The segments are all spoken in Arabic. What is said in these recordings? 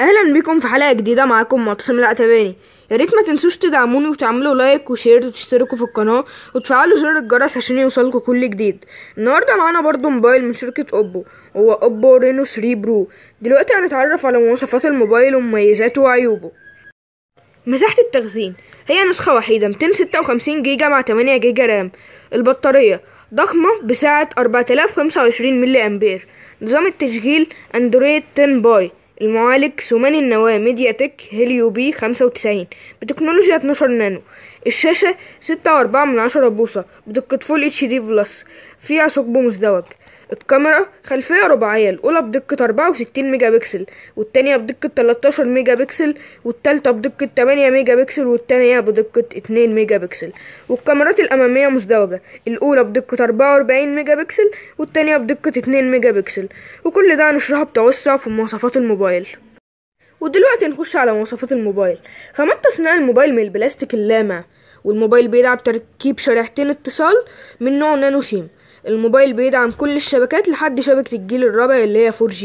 اهلا بكم في حلقه جديده معاكم معتصم العتباني يا ريت ما تنسوش تدعموني وتعملوا لايك وشير وتشتركوا في القناه وتفعلوا زر الجرس عشان يوصلكوا كل جديد النهارده معانا برضو موبايل من شركه اوبو هو اوبو رينو 3 برو دلوقتي هنتعرف على مواصفات الموبايل ومميزاته وعيوبه مساحه التخزين هي نسخه وحيده 256 جيجا مع 8 جيجا رام البطاريه ضخمه بسعه 4025 ملي امبير نظام التشغيل اندرويد 10 باي المعالج سوماني النواة ميديا تك هيليو بي خمسة وتسعين بتكنولوجيا اتناشر نانو الشاشة ستة وأربعة من عشرة بوصة بدقة فول اتش دي بلس فيها ثقب مزدوج الكاميرا خلفية رباعية الأولى بدقة أربعة وستين ميجا بكسل والتانية بدقة تلتاشر ميجا بكسل والتالتة بدقة تمانية ميجا بكسل والتانية بدقة اتنين ميجا بكسل والكاميرات الأمامية مزدوجة الأولى بدقة أربعة وأربعين ميجا بكسل والتانية بدقة اتنين ميجا بكسل وكل ده هنشرحه بتوسع في مواصفات الموبايل ودلوقتي نخش على مواصفات الموبايل خامات تصنيع الموبايل من البلاستيك اللامع والموبايل بيدعم تركيب شريحتين اتصال من نوع نانو سيم الموبايل بيدعم كل الشبكات لحد شبكة الجيل الرابع اللي هي 4G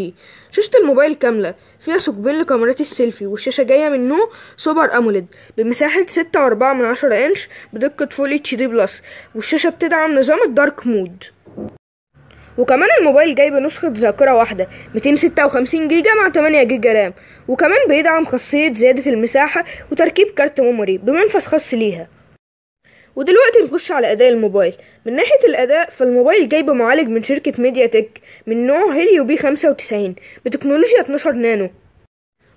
شاشة الموبايل كاملة فيها ثقبين لكاميرات السيلفي والشاشة جاية من نوع سوبر أموليد بمساحة ستة وأربعة من عشرة إنش بدقة فول اتش دي بلس والشاشة بتدعم نظام الدارك مود وكمان الموبايل جاي بنسخة ذاكرة واحدة 256 جيجا مع 8 جيجا رام وكمان بيدعم خاصية زيادة المساحة وتركيب كارت ميموري بمنفذ خاص ليها ودلوقتي نخش على اداء الموبايل من ناحيه الاداء فالموبايل جايب معالج من شركه ميديا تك من نوع هيليو بي 95 بتكنولوجيا 12 نانو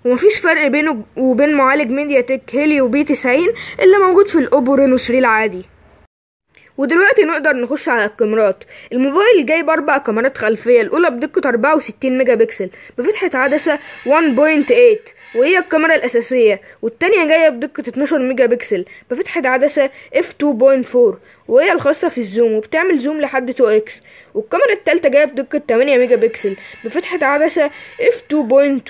ومفيش فرق بينه وبين معالج ميديا تك هيليو بي 90 اللي موجود في الاوبو رينو 3 العادي ودلوقتي نقدر نخش على الكاميرات الموبايل جاي باربع كاميرات خلفيه الاولى بدقه 64 ميجا بكسل بفتحه عدسه 1.8 وهي الكاميرا الاساسيه والتانية جايه بدقه 12 ميجا بكسل بفتحه عدسه f 2.4 وهي الخاصه في الزوم وبتعمل زوم لحد 2x والكاميرا التالتة جايه بدقه 8 ميجا بكسل بفتحه عدسه f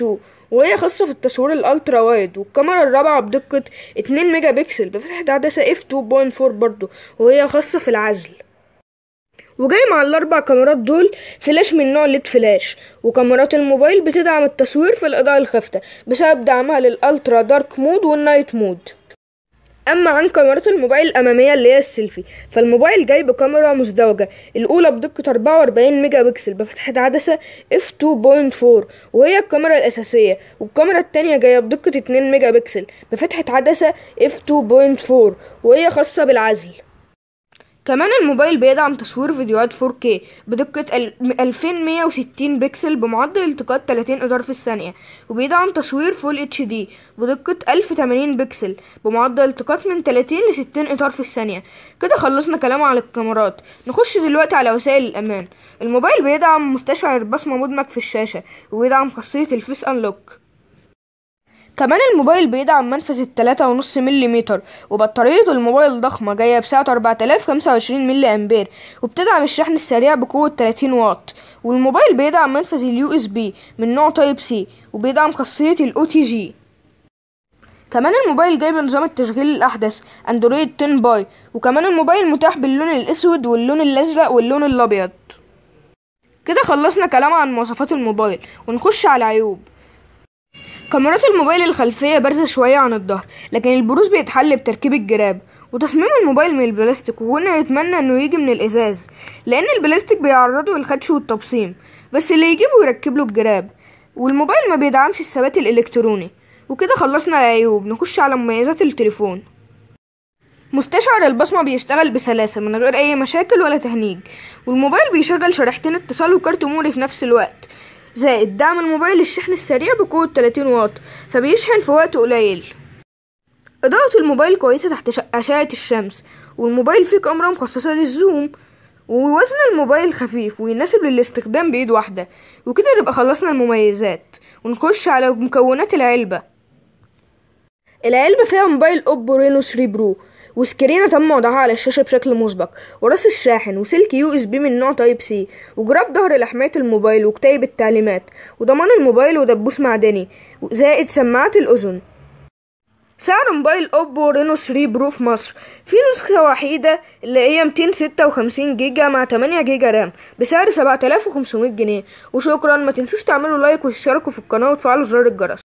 2.2 وهي خاصة في التصوير الالترا وايد والكاميرا الرابعة بدقة 2 ميجا بكسل بفتحة عدسة عدسة 2.4 برضو وهي خاصة في العزل وجاي مع الاربع كاميرات دول فلاش من نوع ليد فلاش وكاميرات الموبايل بتدعم التصوير في الاضاءة الخافتة بسبب دعمها للالترا دارك مود والنايت مود اما عن كاميرات الموبايل الاماميه اللي هي السيلفي فالموبايل جاي بكاميرا مزدوجه الاولى بدقه 44 ميجا بكسل بفتحه عدسه اف 2.4 وهي الكاميرا الاساسيه والكاميرا التانية جايه بدقه 2 ميجا بكسل بفتحه عدسه اف 2.4 وهي خاصه بالعزل كمان الموبايل بيدعم تصوير فيديوهات 4K بدقة 2160 بكسل بمعدل التقاط 30 إطار في الثانية وبيدعم تصوير فول HD بدقة 1080 بكسل بمعدل التقاط من 30 ل 60 إطار في الثانية كده خلصنا كلام على الكاميرات نخش دلوقتي على وسائل الأمان الموبايل بيدعم مستشعر بصمة مدمج في الشاشة وبيدعم خاصية الفيس أنلوك كمان الموبايل بيدعم منفذ التلاتة ونص ملي وبطارية الموبايل ضخمة جاية بسعة أربعة آلاف خمسة وعشرين ملي أمبير وبتدعم الشحن السريع بقوة تلاتين واط والموبايل بيدعم منفذ اليو اس بي من نوع تايب سي وبيدعم خاصية الاو تي جي كمان الموبايل جاي بنظام التشغيل الأحدث أندرويد 10 باي وكمان الموبايل متاح باللون الأسود واللون الأزرق واللون الأبيض كده خلصنا كلام عن مواصفات الموبايل ونخش على العيوب كاميرات الموبايل الخلفية بارزة شوية عن الظهر لكن البروز بيتحل بتركيب الجراب وتصميم الموبايل من البلاستيك وقلنا نتمنى انه يجي من الازاز لان البلاستيك بيعرضه للخدش والتبصيم بس اللي يجيبه يركب له الجراب والموبايل ما بيدعمش الثبات الالكتروني وكده خلصنا العيوب نخش على مميزات التليفون مستشعر البصمة بيشتغل بسلاسة من غير أي مشاكل ولا تهنيج والموبايل بيشغل شريحتين اتصال وكارت موري في نفس الوقت زائد دعم الموبايل للشحن السريع بقوة 30 واط فبيشحن في وقت قليل إضاءة الموبايل كويسة تحت أشعة الشمس والموبايل فيه كاميرا مخصصة للزوم ووزن الموبايل خفيف ويناسب للاستخدام بإيد واحدة وكده نبقى خلصنا المميزات ونخش على مكونات العلبة العلبة فيها موبايل أوبو رينو 3 برو وسكرينه تم وضعها على الشاشة بشكل مسبق وراس الشاحن وسلك يو اس بي من نوع تايب سي وجراب ظهر لحماية الموبايل وكتايب التعليمات وضمان الموبايل ودبوس معدني زائد سماعة الأذن سعر موبايل اوبو رينو 3 برو في مصر في نسخة وحيدة اللي هي 256 جيجا مع 8 جيجا رام بسعر 7500 جنيه وشكرا ما تنسوش تعملوا لايك وتشتركوا في القناة وتفعلوا زر الجرس